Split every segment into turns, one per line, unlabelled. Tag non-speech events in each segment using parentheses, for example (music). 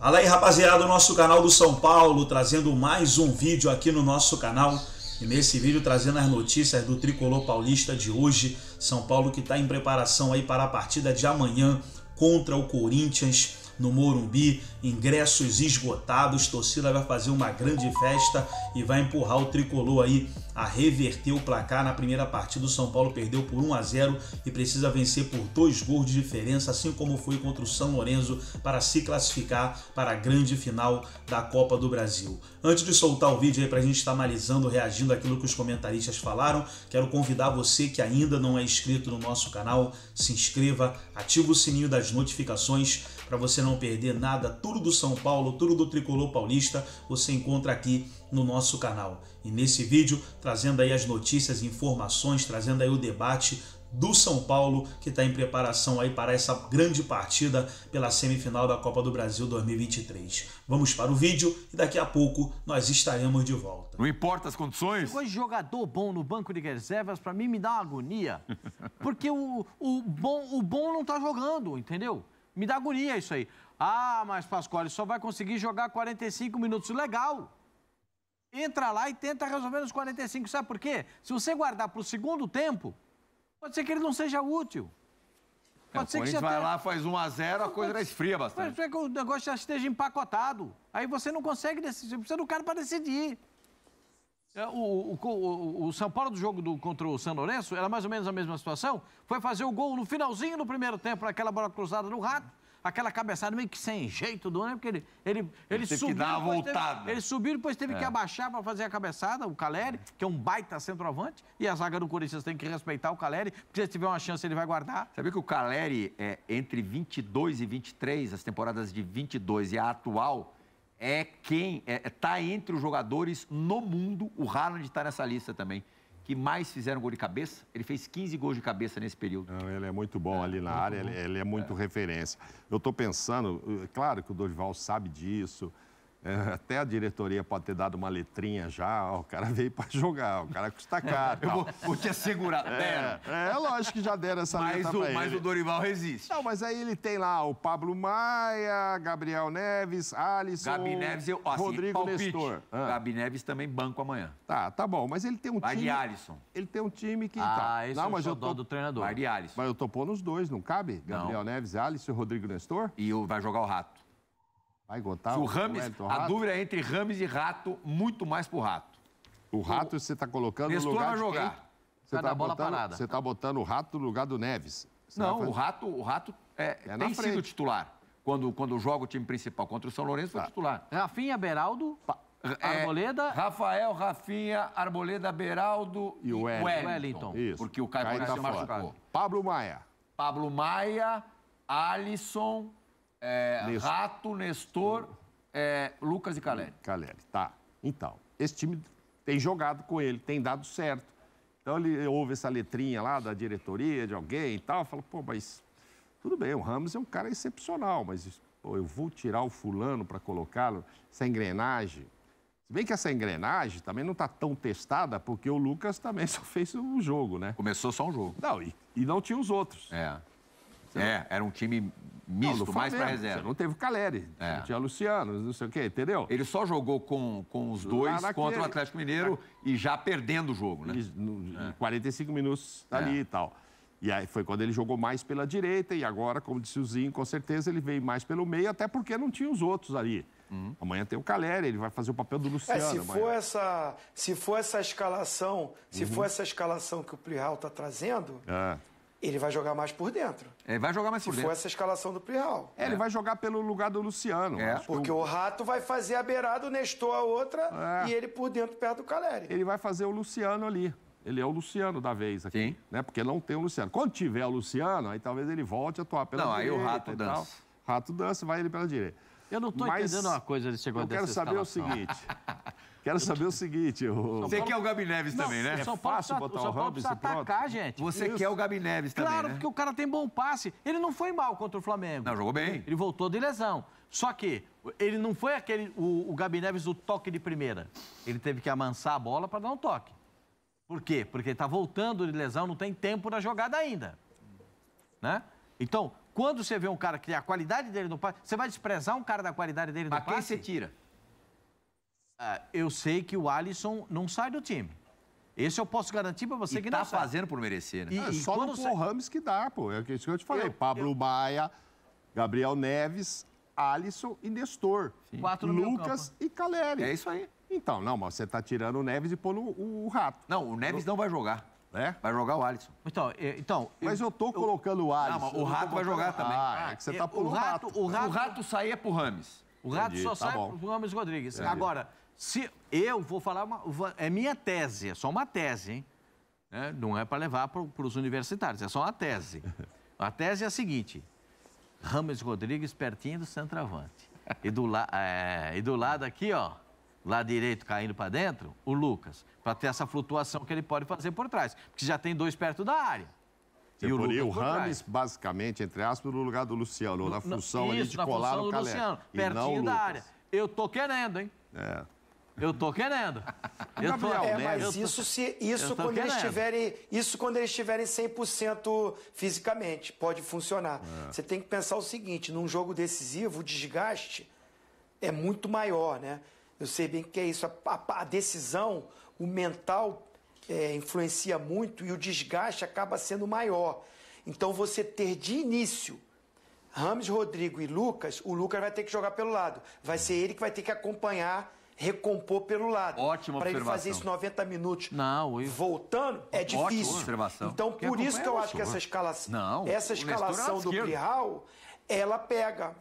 Fala aí rapaziada, o nosso canal do São Paulo, trazendo mais um vídeo aqui no nosso canal. E nesse vídeo trazendo as notícias do Tricolor Paulista de hoje. São Paulo que está em preparação aí para a partida de amanhã contra o Corinthians no Morumbi, ingressos esgotados, torcida vai fazer uma grande festa e vai empurrar o tricolor aí a reverter o placar na primeira partida. O São Paulo perdeu por 1 a 0 e precisa vencer por dois gols de diferença, assim como foi contra o São Lourenço, para se classificar para a grande final da Copa do Brasil. Antes de soltar o vídeo aí para a gente estar analisando, reagindo àquilo que os comentaristas falaram, quero convidar você que ainda não é inscrito no nosso canal, se inscreva, ativa o sininho das notificações para você não não perder nada, tudo do São Paulo, tudo do Tricolor Paulista, você encontra aqui no nosso canal. E nesse vídeo, trazendo aí as notícias, informações, trazendo aí o debate do São Paulo, que está em preparação aí para essa grande partida pela semifinal da Copa do Brasil 2023. Vamos para o vídeo e daqui a pouco nós estaremos de volta. Não importa as condições. Chegou jogador
bom no banco de reservas, para mim me dá uma agonia. (laughs) Porque o, o, bom, o bom não está jogando, entendeu? Me dá agonia isso aí. Ah, mas Pascoal, só vai conseguir jogar 45 minutos. Legal. Entra lá e tenta resolver nos 45. Sabe por quê? Se você guardar para o segundo tempo, pode ser que ele não seja útil. É, pode é, ser que você vai lá,
faz 1 a 0 a coisa já esfria bastante. Pode
ser que o negócio já esteja empacotado. Aí você não consegue decidir, precisa do cara para decidir. É, o, o, o, São Paulo do jogo do, contra o São Lourenço era mais ou menos a mesma situação. Foi fazer o gol no finalzinho do primeiro tempo, aquela bola cruzada no rato, aquela cabeçada meio que sem jeito do né? porque ele, ele, ele, ele subiu. Que dar voltada. Teve, ele subiu, depois teve é. que abaixar para fazer a cabeçada, o Caleri, que é um baita centroavante, e a zaga do Corinthians tem que respeitar o Caleri, porque se tiver uma chance ele vai guardar.
Sabia que o Caleri, é, entre 22 e 23, as temporadas de 22 e a atual, é quem está é, é tá entre os jogadores no mundo, o Haaland está nessa lista também, que mais fizeram gol de cabeça. Ele fez 15
gols de cabeça nesse período. Não, ele é muito bom é, ali na área, ele, ele, é muito é. referência. Eu estou pensando, eh, claro que o Dorival sabe disso, é, até a diretoria pode ter dado uma letrinha já, o cara veio para jogar, o cara custa (laughs) caro. Eu vou, vou, te assegurar, deram. É, é, lógico que já deram essa letra o, Mas o Dorival resiste. Não, mas aí ele tem lá o Pablo Maia, Gabriel Neves, Alisson, Gabi Neves, eu, assim, Rodrigo palpite. Nestor.
Ah. Gabi Neves também banco amanhã.
Tá, tá bom, mas ele tem um Vai time... Vai Alisson. Ele tem um time que... Tá. Ah, tá. esse Não, é mas o eu tô... do treinador. Vai de Alisson. Mas eu tô pondo os dois, não cabe? Gabriel não. Neves, Alisson e Rodrigo Nestor? E o... vai jogar o Rato. Vai gotar o, o Rames, Wellington, o a dúvida é entre Rames e Rato, muito mais pro Rato. O Rato você está colocando Nestor no lugar vai jogar. Quem? Você tá, bola botando, parada. Você está botando o Rato no lugar do Neves. Você não, fazer... o Rato, o Rato é, é tem sido titular.
Quando, quando joga o time principal contra o São Lourenço, foi tá.
titular. Rafinha, Beraldo,
pa... É, Arboleda. É, Rafael, Rafinha, Arboleda, Beraldo e, e Wellington. Wellington. Isso. Porque o Caio, Caio tá se machucou. Pablo Maia. Pablo Maia, Alisson, é, Nestor. Rato,
Nestor, é, Lucas e Caleri. Caleri, tá. Então, esse time tem jogado com ele, tem dado certo. Então ele ouve essa letrinha lá da diretoria, de alguém e tal, fala, pô, mas tudo bem, o Ramos é um cara excepcional, mas pô, eu vou tirar o fulano para colocá-lo, essa engrenagem. Se bem que essa engrenagem também não está tão testada, porque o Lucas também (laughs) só fez um jogo, né? Começou só um jogo. Não, e, e não tinha os outros. É. Você é, não... era um time misto, não, mais para reserva. não teve Caleri, é. não tinha Luciano, não sei o quê, entendeu? Ele só jogou com, com os dois contra o Atlético Mineiro Na... e já perdendo o jogo, né? no, é. 45 minutos ali é. e tal. E aí foi quando ele jogou mais pela direita e agora, como disse o Zinho, com certeza ele veio mais pelo meio, até porque não tinha os outros ali. Uhum. Amanhã tem o Caleri, ele vai fazer o papel do é, Luciano. É, se, for
essa, se for essa escalação, se uhum. for essa escalação que o Plihal está trazendo, é ele vai jogar mais por dentro. Ele vai jogar mais por dentro. Se for essa escalação do Prial. É, é, ele é. vai jogar pelo lugar do Luciano. É. Porque o Rato vai fazer a beirada, o Nestor a outra, é. e ele por dentro perto do Caleri. Ele vai fazer o Luciano ali.
Ele é o Luciano da vez aqui, Sim. né? Porque não tem o Luciano. Quando tiver o Luciano, aí talvez ele volte a atuar pela não, direita. Não, aí o Rato dança. Tal. Rato dança, vai ele pela direita. Eu não estou entendendo uma coisa desse negócio Eu quero saber escalação. o seguinte. (laughs) Quero saber o seguinte. O... Você quer o Gabi Neves não, também, né? É fácil tá, botar o, o Robson atacar, gente. Você Isso. quer o Gabi Neves também, Claro, né?
porque o cara tem bom passe. Ele não foi mal contra o Flamengo. Não, jogou bem. Ele voltou de lesão. Só que ele não foi aquele o, o Gabi Neves do toque de primeira. Ele teve que amansar a bola para dar um toque. Por quê? Porque ele está voltando de lesão, não tem tempo na jogada ainda. Né? Então, quando você vê um cara que tem a qualidade dele no passe, você vai desprezar um cara da qualidade dele no passe? Mas quem você tira? Ah, eu sei que o Alisson não sai do time. Esse eu posso garantir para você e que tá não sai. fazendo por merecer, né? E, ah, e só no sai...
Rams que dá, pô. É, é isso que eu te falei. Eu, Pablo eu... Baia, Gabriel Neves, Alisson e Nestor. Sim. Quatro Lucas e Caleri. É isso aí. Então, não, mas você tá tirando o Neves e pondo o, o Rato. Não, o Neves eu... não vai jogar. É? Vai jogar o Alisson. Então, então mas eu tô colocando o Alisson. Não, mas o Rato vai jogar também. Ah, é que você ah, tá pondo o Rato. O
Rato, o Rato, o Rato é pro Rames. O Rato só tá sai bom. pro Ramos Rodrigues. Entendi. Agora, se eu vou falar, uma, é minha tese, é só uma tese, hein? É, não é para levar para os universitários, é só uma tese. A tese é a seguinte: Rames Rodrigues pertinho do centroavante. E do, la, é, e do lado aqui, ó, lá direito caindo para dentro, o Lucas, para ter essa flutuação que ele pode fazer por trás, porque já tem dois perto da área.
e o, Lucas o Rames, basicamente, entre aspas, no lugar do Luciano, na função isso, ali de
colar o Luciano, pertinho da área. Eu tô querendo, hein?
É. Eu tô querendo.
(laughs) Eu tô, é, mas eu isso, tô, se, isso, quando querendo. eles tiverem, isso quando eles estiverem 100% fisicamente, pode funcionar. É. Você tem que pensar o seguinte, num jogo decisivo, o desgaste é muito maior, né? Eu sei bem que é isso. A, a, a decisão, o mental é, influencia muito e o desgaste acaba sendo maior. Então você ter de início Rames, Rodrigo e Lucas, o Lucas vai ter que jogar pelo lado. Vai ser ele que vai ter que acompanhar recompor pelo lado.
Ótima Para ele fazer isso
90 minutos não, eu... voltando, é Ótima difícil. Observação. Então, Quem por isso que eu é acho que essa escalação, não, essa é escalação do Prihal, ela pega.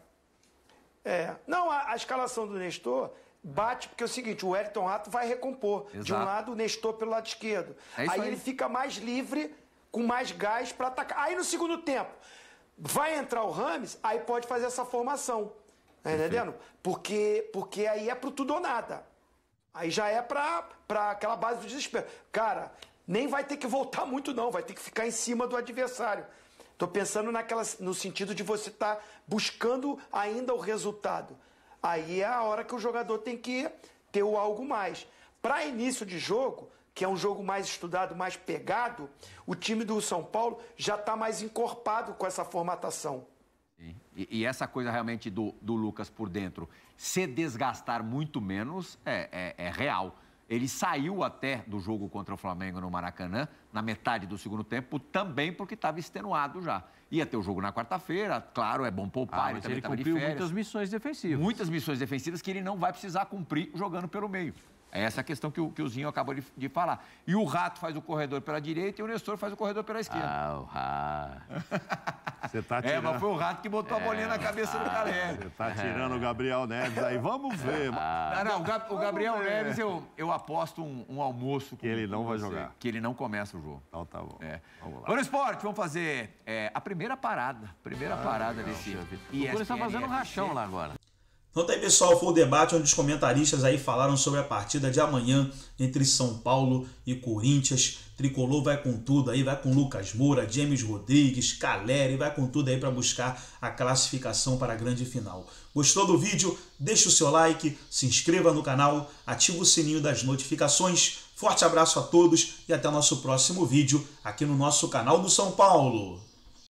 É. Não, a, a escalação do Nestor bate, porque é o seguinte, o Wellington Rato vai recompor. Exato. De um lado, o Nestor pelo lado esquerdo. É aí, aí, ele fica mais livre, com mais gás para atacar. Aí no segundo tempo, vai entrar o Rames, aí pode fazer essa formação. Tá entendendo? Porque, porque aí é pro tudo ou nada. Aí já é pra, pra aquela base do desespero. Cara, nem vai ter que voltar (laughs) muito, não. Vai ter que ficar em cima do adversário. Tô pensando naquela, no sentido de você estar tá buscando ainda o resultado. Aí é a hora que o jogador tem que ter o algo mais. Para início de jogo, que é um jogo mais estudado, mais pegado, o time do São Paulo já está mais encorpado com essa formatação.
E, e, essa coisa realmente do, do Lucas por dentro se desgastar muito menos é, é, é, real. Ele saiu até do jogo contra o Flamengo no Maracanã, na metade do segundo tempo, também porque estava extenuado já. Ia ter o jogo na quarta-feira, claro, é bom poupar, ah, mas ele, ele cumpriu muitas missões defensivas. Muitas missões defensivas que ele não vai precisar cumprir jogando pelo meio. É essa a questão que o, que o Zinho acabou de, de, falar. E o Rato faz o corredor pela direita e o Nestor faz o corredor pela esquerda. Ah, o Rato. (laughs) Você tá é, tirando... É, mas foi o Rato que botou é, a bolinha na cabeça rato. do galera. Ah, você tá tirando o
Gabriel Neves aí. Vamos ver. Ah, não, não, o, Gab, o Gabriel ver. Neves, eu,
eu aposto um, um almoço... Com, que ele não vai você, jogar. Que ele não começa o jogo. Então tá bom. É. Vamos lá. No esporte, vamos fazer é, a primeira parada. Primeira ah, parada legal. desse... O Corinthians tá fazendo um
rachão lá agora. Então tá aí, pessoal, foi o debate onde os comentaristas aí falaram sobre a partida de amanhã entre São Paulo e Corinthians. Tricolor vai com tudo aí, vai com Lucas Moura, James Rodrigues, Caleri, vai com tudo aí para buscar a classificação para a grande final. Gostou do vídeo? Deixe o seu like, se inscreva no canal, ative o sininho das notificações. Forte abraço a todos e até o nosso próximo vídeo aqui no nosso canal do São Paulo.